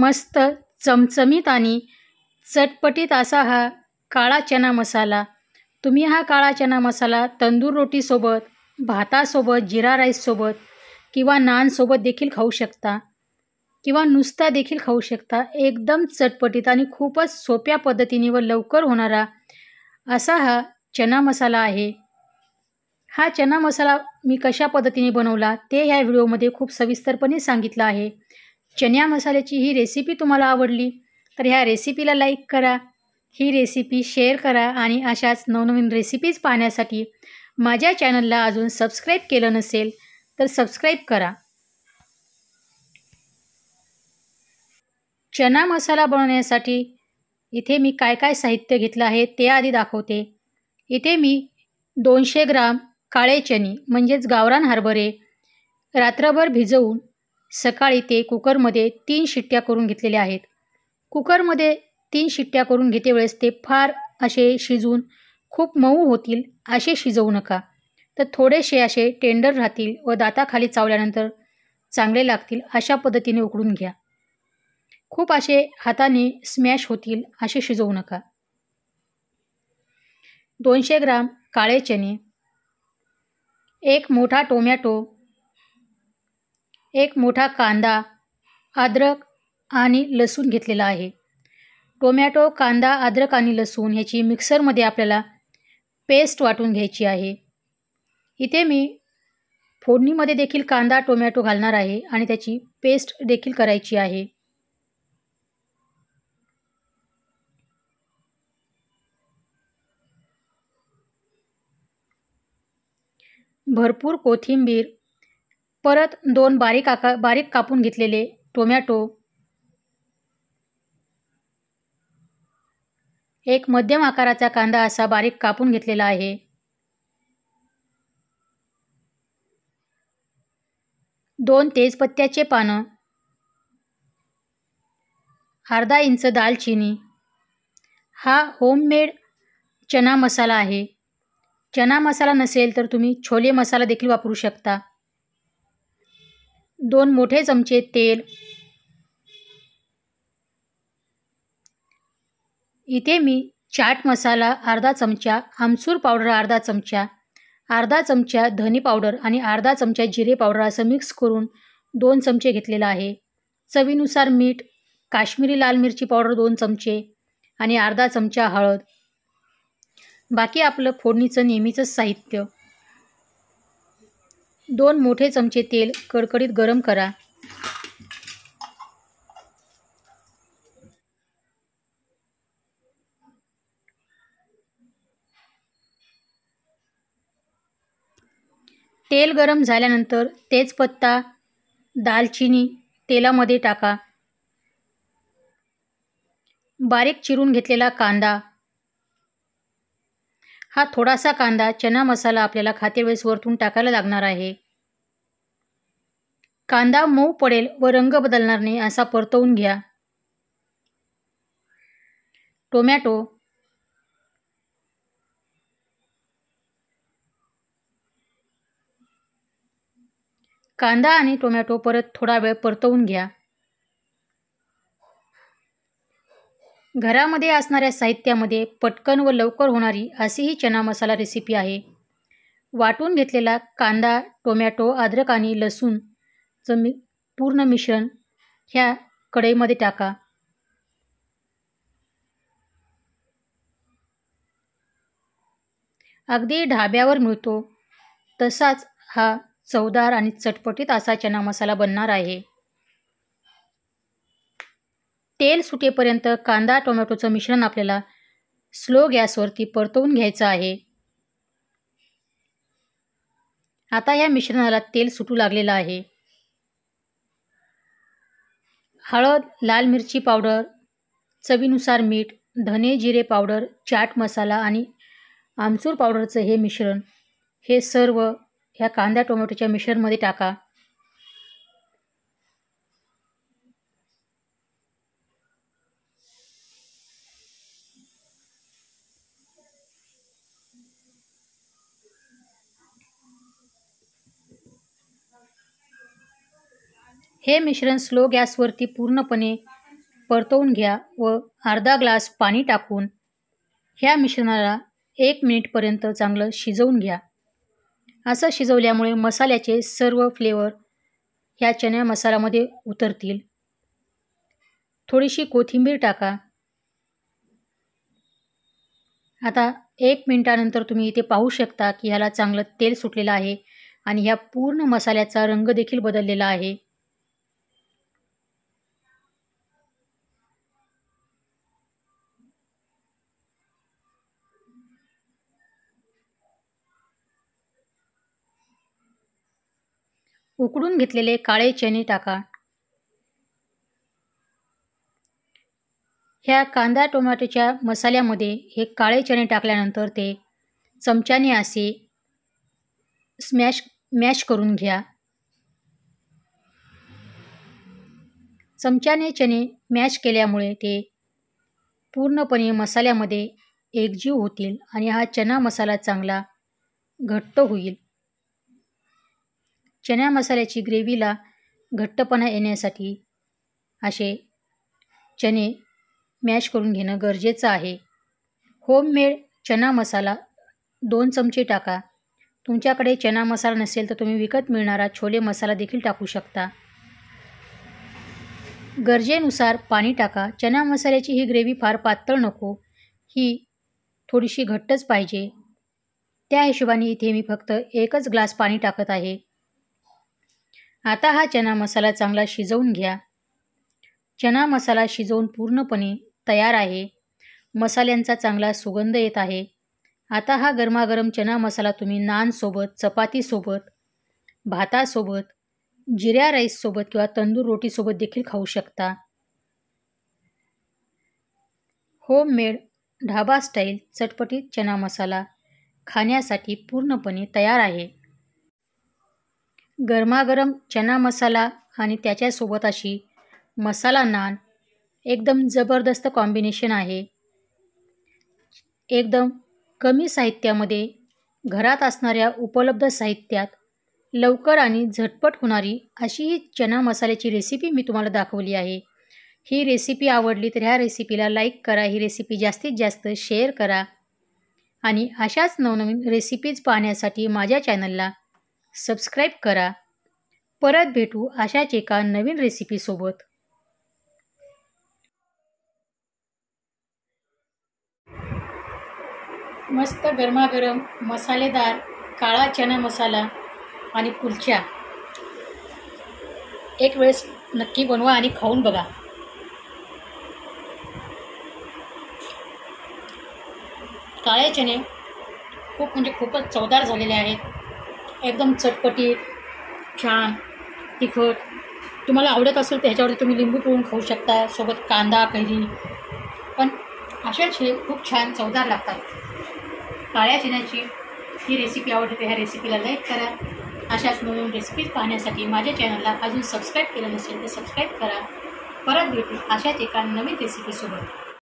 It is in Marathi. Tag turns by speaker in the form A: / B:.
A: मस्त चमचमीत आणि चटपटीत असा हा काळा चना मसाला तुम्ही हा काळा चना मसाला तंदूर रोटीसोबत भातासोबत जिरा राईससोबत किंवा नानसोबत देखील खाऊ शकता किंवा नुसता देखील खाऊ शकता एकदम चटपटीत आणि खूपच सोप्या पद्धतीने व लवकर होणारा असा हा चना मसाला आहे हा चना मसाला मी कशा पद्धतीने बनवला ते ह्या व्हिडिओमध्ये खूप सविस्तरपणे सांगितलं आहे चण्या मसाल्याची ही रेसिपी तुम्हाला आवडली तर ह्या रेसिपीला लाईक करा ही रेसिपी शेअर करा आणि अशाच नवनवीन रेसिपीज पाहण्यासाठी माझ्या चॅनलला अजून सबस्क्राईब केलं नसेल तर सबस्क्राईब करा चना मसाला बनवण्यासाठी इथे मी काय काय साहित्य घेतलं आहे ते आधी दाखवते इथे मी दोनशे ग्राम काळे चणी म्हणजेच गावरान हरभरे रात्रभर भिजवून सकाळी ते कुकरमध्ये तीन शिट्ट्या करून घेतलेल्या आहेत कुकरमध्ये तीन शिट्ट्या करून घेते वेळेस ते फार असे शिजून खूप मऊ होतील असे शिजवू नका तर थोडेसे असे टेंडर राहतील व दाताखाली चावल्यानंतर चांगले लागतील अशा पद्धतीने उकडून घ्या खूप असे हाताने स्मॅश होतील असे शिजवू नका दोनशे ग्राम काळे चणे एक मोठा टोमॅटो एक मोठा कांदा अद्रक आणि लसूण घेतलेला आहे टोमॅटो कांदा अद्रक आणि लसूण ह्याची मिक्सरमध्ये आपल्याला पेस्ट वाटून घ्यायची आहे इथे मी फोडणीमध्ये देखील कांदा टोमॅटो घालणार आहे आणि त्याची पेस्ट देखील करायची आहे भरपूर कोथिंबीर परत दोन बारीक आका बारीक कापून घेतलेले टोमॅटो एक मध्यम आकाराचा कांदा असा बारीक कापून घेतलेला आहे दोन तेजपत्त्याचे पानं अर्धा इंच दालचिनी हा होममेड चना मसाला आहे चना मसाला नसेल तर तुम्ही छोले मसाला देखील वापरू शकता दोन मोठे चमचे तेल इथे मी चाट मसाला अर्धा चमचा आमसूर पावडर अर्धा चमचा अर्धा चमचा धनी पावडर आणि अर्धा चमचा जिरे पावडर असं मिक्स करून दोन चमचे घेतलेलं आहे चवीनुसार मीठ काश्मीरी लाल मिरची पावडर दोन चमचे आणि अर्धा चमचा हळद बाकी आपलं फोडणीचं नेहमीचंच साहित्य दोन मोठे चमचे तेल कडकडीत गरम करा तेल गरम झाल्यानंतर तेजपत्ता दालचिनी तेलामध्ये टाका बारीक चिरून घेतलेला कांदा हा थोडासा कांदा चना मसाला आपल्याला खातेवेळेस वरतून टाकायला लागणार आहे कांदा मऊ पडेल व रंग बदलणार नाही असा परतवून घ्या टोमॅटो कांदा आणि टोमॅटो परत थोडा वेळ परतवून घ्या घरामध्ये असणाऱ्या साहित्यामध्ये पटकन व लवकर होणारी अशी ही चना मसाला रेसिपी आहे वाटून घेतलेला कांदा टोमॅटो अद्रक आणि लसूणचं मि पूर्ण मिश्रण ह्या कढईमध्ये टाका अगदी ढाब्यावर मिळतो तसाच हा चवदार आणि चटपटीत असा चना मसाला बनणार आहे तेल सुटेपर्यंत कांदा टोमॅटोचं मिश्रण आपल्याला स्लो गॅसवरती परतवून घ्यायचं आहे आता या मिश्रणाला तेल सुटू लागलेलं आहे हळद लाल मिरची पावडर चवीनुसार मीठ धने जिरे पावडर चाट मसाला आणि आमचूर पावडरचं हे मिश्रण हे सर्व ह्या कांदा टोमॅटोच्या मिश्रणमध्ये टाका हे मिश्रण स्लो गॅसवरती पूर्णपणे परतवून घ्या व अर्धा ग्लास पाणी टाकून ह्या मिश्रणाला एक मिनिटपर्यंत चांगलं शिजवून घ्या असं शिजवल्यामुळे मसाल्याचे सर्व फ्लेवर ह्या चण्या मसाल्यामध्ये उतरतील थोडीशी कोथिंबीर टाका आता एक मिनटानंतर तुम्ही इथे पाहू शकता की ह्याला चांगलं तेल सुटलेलं आहे आणि ह्या पूर्ण मसाल्याचा रंग देखील बदललेला आहे उकडून घेतलेले काळे चणे टाका ह्या कांदा टोमॅटोच्या मसाल्यामध्ये हे काळे चणे टाकल्यानंतर ते चमच्याने असे स्मॅश मॅश करून घ्या चमच्याने चणे मॅश केल्यामुळे ते पूर्णपणे मसाल्यामध्ये एकजीव होतील आणि हा चना मसाला चांगला घट्ट होईल चण्या मसाल्याची ग्रेव्हीला घट्टपणा येण्यासाठी असे चणे मॅश करून घेणं गरजेचं आहे होममेड चना मसाला दोन चमचे टाका तुमच्याकडे चना मसाला नसेल तर तुम्ही विकत मिळणारा छोले मसाला देखील टाकू शकता गरजेनुसार पाणी टाका चना मसाल्याची ही ग्रेव्ही फार पातळ नको ही थोडीशी घट्टच पाहिजे त्या हिशोबाने इथे मी फक्त एकच ग्लास पाणी टाकत आहे आता हा चना मसाला चांगला शिजवून घ्या चना मसाला शिजवून पूर्णपणे तयार आहे मसाल्यांचा चांगला सुगंध येत आहे आता हा गरमागरम चना मसाला तुम्ही नानसोबत चपातीसोबत भातासोबत जिऱ्या राईससोबत किंवा तंदूर रोटीसोबत देखील खाऊ शकता होममेड ढाबा स्टाईल चटपटीत चना मसाला खाण्यासाठी पूर्णपणे तयार आहे गरमागरम चना मसाला आणि त्याच्यासोबत अशी मसाला नान एकदम जबरदस्त कॉम्बिनेशन आहे एकदम कमी साहित्यामध्ये घरात असणाऱ्या उपलब्ध साहित्यात लवकर आणि झटपट होणारी अशी ही चना मसाल्याची रेसिपी मी तुम्हाला दाखवली आहे ही रेसिपी आवडली तर ह्या रेसिपीला लाईक करा ही रेसिपी जास्तीत जास्त शेअर करा आणि अशाच नवनवीन रेसिपीज पाहण्यासाठी माझ्या चॅनलला सबस्क्राईब करा परत भेटू अशाच एका नवीन सोबत मस्त गरमागरम मसालेदार काळा चना मसाला आणि कुलच्या एक वेळेस नक्की बनवा आणि खाऊन बघा काळे चणे खूप म्हणजे खूपच चवदार झालेले आहेत एकदम चटपटीत छान तिखट तुम्हाला आवडत असेल त्याच्यावरती तुम्ही लिंबू पिळून खाऊ शकता सोबत कांदा कैरी पण अशा हे खूप छान चवदार लागतात काळ्या चिण्याची ही रेसिपी आवडते ह्या रेसिपीला लाईक करा अशाच नवीन रेसिपी पाहण्यासाठी माझ्या चॅनलला अजून सबस्क्राईब केलं नसेल तर सबस्क्राईब करा परत भेटू अशाच एका नवीन रेसिपीसोबत